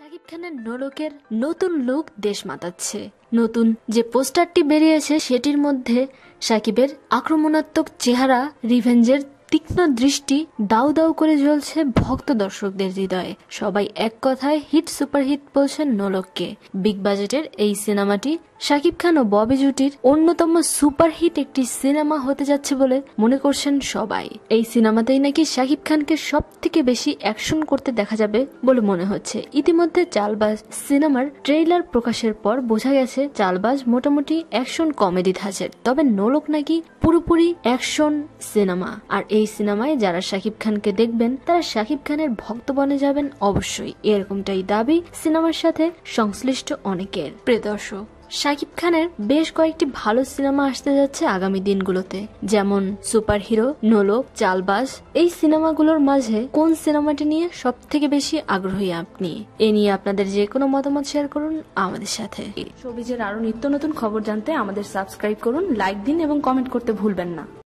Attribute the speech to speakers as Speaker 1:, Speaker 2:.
Speaker 1: শাকিব খানের নরকের নতুন লুক দেশ মাতাচ্ছে নতুন যে পোস্টারটি বেরিয়েছে সেটির মধ্যে সাকিবের আক্রমণাত্মক চেহারা রিভেঞ্জের তীক্ষ্ণ দৃষ্টি দাউ দাউ করে জ্বলছে ভক্ত দর্শকদের হৃদয়ে সবাই এক কথায় হিট সুপারহিট বলছেন নোলককে বিগ বাজেটের এই সিনেমাটি শাকিব খান ও ববি জুটির অন্যতম সুপারহিট একটি সিনেমা হতে যাচ্ছে বলে মনে করছেন সবাই এই সিনেমাতেই নাকি শাকিব খানকে সব থেকে বেশি অ্যাকশন করতে দেখা যাবে বলে মনে হচ্ছে ইতিমধ্যে চালবাজ সিনেমার ট্রেইলার প্রকাশের পর বোঝা গেছে চালবাজ মোটামুটি অ্যাকশন কমেডি ধাঁচের তবে নোলক নাকি পুরোপুরি অ্যাকশন সিনেমা আর এই সিনেমায় যারা শাকিব খানকে দেখবেন তারা শাকিব খানের ভক্ত বনে যাবেন অবশ্যই এরকমটাই দাবি সিনেমার সাথে সংশ্লিষ্ট অনেকের প্রিয় দর্শক শাকিব খানের বেশ কয়েকটি ভালো সিনেমা আসতে যাচ্ছে আগামী দিনগুলোতে যেমন সুপার হিরো নোলক চালবাস এই সিনেমাগুলোর মাঝে কোন সিনেমাটি নিয়ে সব থেকে বেশি আগ্রহী আপনি এ নিয়ে আপনাদের যে কোনো মতামত শেয়ার করুন আমাদের সাথে সবিজের আরো নিত্য নতুন খবর জানতে আমাদের সাবস্ক্রাইব করুন লাইক দিন এবং কমেন্ট করতে ভুলবেন না